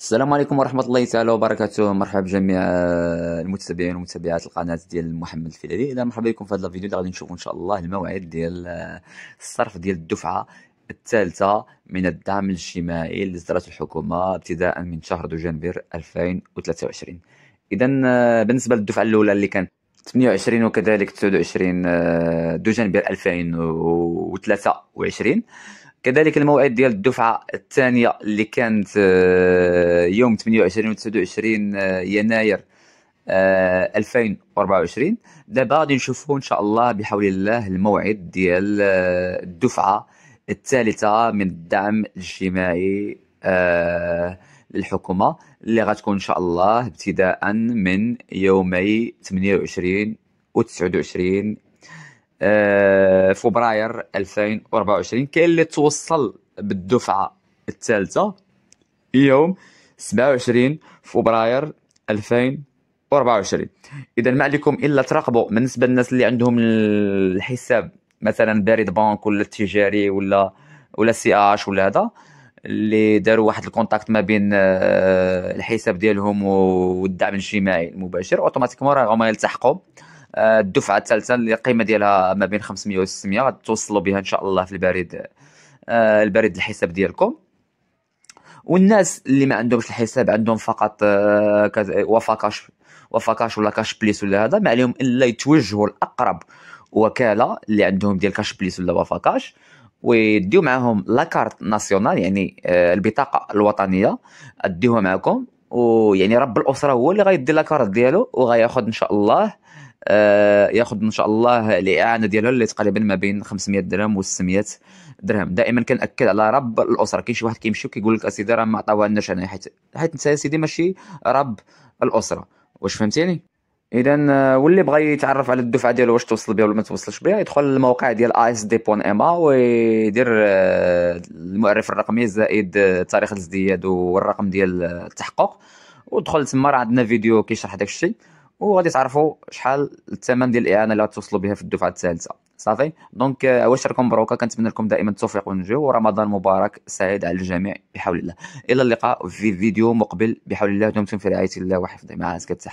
السلام عليكم ورحمة الله تعالى وبركاته مرحبا بجميع آه، المتابعين ومتابعات القناة ديال محمد الفيلالي إذا مرحبا بكم في هذا الفيديو اللي غادي نشوفوا إن شاء الله الموعد ديال آه، الصرف ديال الدفعة الثالثة من الدعم الاجتماعي اللي صدرت الحكومة ابتداء من شهر دجنبر 2023 إذا آه، بالنسبة للدفعة الأولى اللي كانت 28 وكذلك 29 دجنبر 2023 كذلك الموعد ديال الدفعه الثانيه اللي كانت آه، يوم 28 و 29 آه، يناير 2024 آه، دابا غادي نشوفوا ان شاء الله بحول الله الموعد ديال الدفعه الثالثه من الدعم الاجتماعي للحكومه اللي غتكون ان شاء الله ابتداء من يومي 28 و 29 آه، فبراير 2024 كاين اللي توصل بالدفعه الثالثه يوم 27 فبراير 2024 اذا ما عليكم الا تراقبوا بالنسبه للناس اللي عندهم الحساب مثلا بارد بنك ولا التجاري ولا ولا سي اش ولا هذا اللي داروا واحد الكونتاكت ما بين آه، الحساب ديالهم والدعم الاجتماعي المباشر اوتوماتيكمون راهم يلتحقوا آه، الدفعه الثالثه اللي القيمه ديالها ما بين 500 و 600 غتوصلوا بها ان شاء الله في البريد آه، البريد الحساب ديالكم والناس اللي ما عندهمش الحساب عندهم فقط آه، وفاكاش وفاكاش ولا كاش بليس ولا هذا ما عليهم الا يتوجهوا لاقرب وكاله اللي عندهم ديال كاش بليس ولا وفاكاش ويديو معاهم لاكارت ناسيونال يعني البطاقه الوطنيه اديوها معكم ويعني رب الاسره هو اللي غيدي لاكارت ديالو وغياخذ ان شاء الله آه، ياخذ ان شاء الله الاعانه ديالها اللي تقريبا ما بين 500 درهم و 600 درهم دائما كناكد على رب الاسره كاين شي واحد كيمشي كيقول لك اسيدي راه ما عطاوهالناش انا حيت حيت انت سيدي ماشي رب الاسره واش فهمتيني اذا آه، واللي بغى يتعرف على الدفعه ديالو واش توصل بها ولا ما توصلش بها يدخل للموقع ديال اي اس دي بون ا ويدير آه، المعرف الرقمي زائد تاريخ الازدياد والرقم ديال التحقق ودخل تما راه عندنا فيديو كيشرح داك الشيء وغادي تعرفوا شحال الثمن ديال الاعانه اللي غتوصلوا بها في الدفعه الثالثه صافي دونك آه، راكم مبروكه كنتمنى لكم دائما التوفيق والنجاح ورمضان مبارك سعيد على الجميع بحول الله الى اللقاء في فيديو مقبل بحول الله دمتم في رعايه الله وحفظه مع عسكر